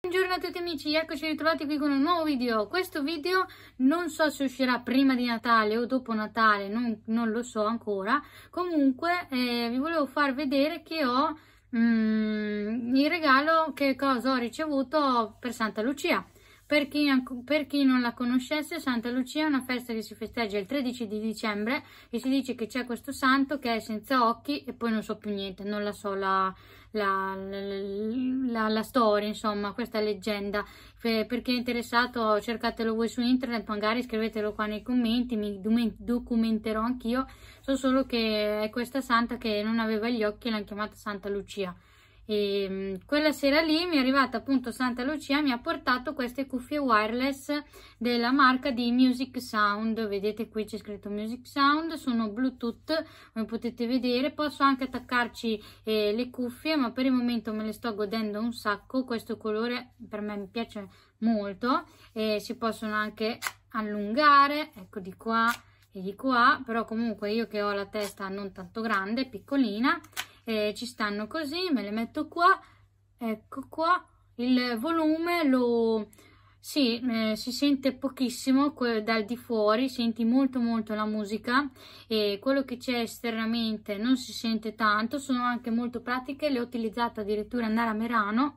Buongiorno a tutti amici, eccoci ritrovati qui con un nuovo video. Questo video non so se uscirà prima di Natale o dopo Natale, non, non lo so ancora. Comunque eh, vi volevo far vedere che ho mm, il regalo che cosa ho ricevuto per Santa Lucia. Per chi, per chi, non la conoscesse, Santa Lucia è una festa che si festeggia il 13 di dicembre e si dice che c'è questo santo che è senza occhi e poi non so più niente, non la so la, la, la, la storia, insomma, questa leggenda. Per chi è interessato cercatelo voi su internet, magari scrivetelo qua nei commenti, mi documenterò anch'io. So solo che è questa santa che non aveva gli occhi e l'hanno chiamata Santa Lucia. E mm, quella sera lì mi è arrivata appunto Santa Lucia, mi ha portato queste cuffie wireless della marca di Music Sound. Vedete qui c'è scritto Music Sound, sono Bluetooth, come potete vedere. Posso anche attaccarci eh, le cuffie, ma per il momento me le sto godendo un sacco. Questo colore per me mi piace molto e si possono anche allungare, ecco di qua e di qua, però comunque io che ho la testa non tanto grande, piccolina, eh, ci stanno così, me le metto qua, ecco qua, il volume lo, sì, eh, si sente pochissimo dal di fuori, senti molto molto la musica e quello che c'è esternamente non si sente tanto, sono anche molto pratiche, le ho utilizzate addirittura andare a Merano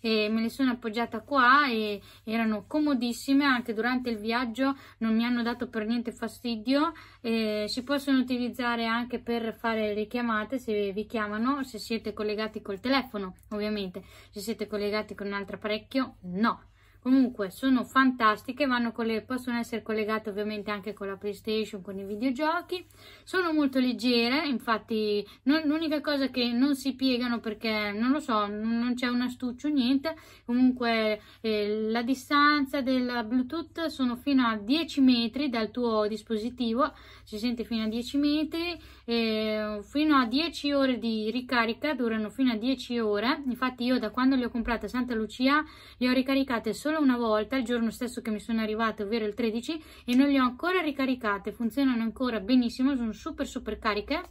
e me le sono appoggiata qua e erano comodissime anche durante il viaggio non mi hanno dato per niente fastidio e si possono utilizzare anche per fare le chiamate se vi chiamano se siete collegati col telefono ovviamente se siete collegati con un altro apparecchio no comunque sono fantastiche vanno le, possono essere collegate ovviamente anche con la playstation con i videogiochi sono molto leggere infatti l'unica cosa che non si piegano perché non lo so non c'è un astuccio niente comunque eh, la distanza del bluetooth sono fino a 10 metri dal tuo dispositivo si sente fino a 10 metri eh, fino a 10 ore di ricarica durano fino a 10 ore infatti io da quando le ho comprate a Santa Lucia le ho ricaricate solo solo una volta il giorno stesso che mi sono arrivate, ovvero il 13, e non le ho ancora ricaricate, funzionano ancora benissimo, sono super super cariche.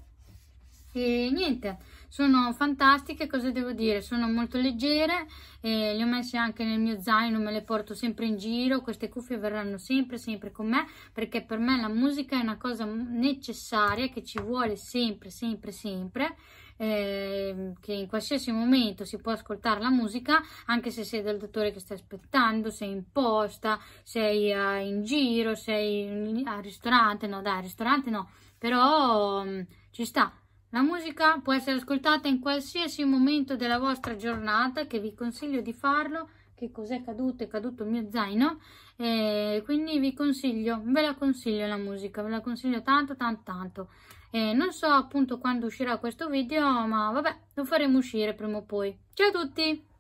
E niente, sono fantastiche cosa devo dire sono molto leggere eh, le ho messe anche nel mio zaino me le porto sempre in giro queste cuffie verranno sempre sempre con me perché per me la musica è una cosa necessaria che ci vuole sempre sempre sempre eh, che in qualsiasi momento si può ascoltare la musica anche se sei dal dottore che stai aspettando sei in posta sei uh, in giro sei in, al ristorante no dai al ristorante no però um, ci sta la musica può essere ascoltata in qualsiasi momento della vostra giornata, che vi consiglio di farlo. Che cos'è caduto? È caduto il mio zaino. Eh, quindi vi consiglio, ve la consiglio la musica, ve la consiglio tanto, tanto, tanto. Eh, non so appunto quando uscirà questo video, ma vabbè, lo faremo uscire prima o poi. Ciao a tutti!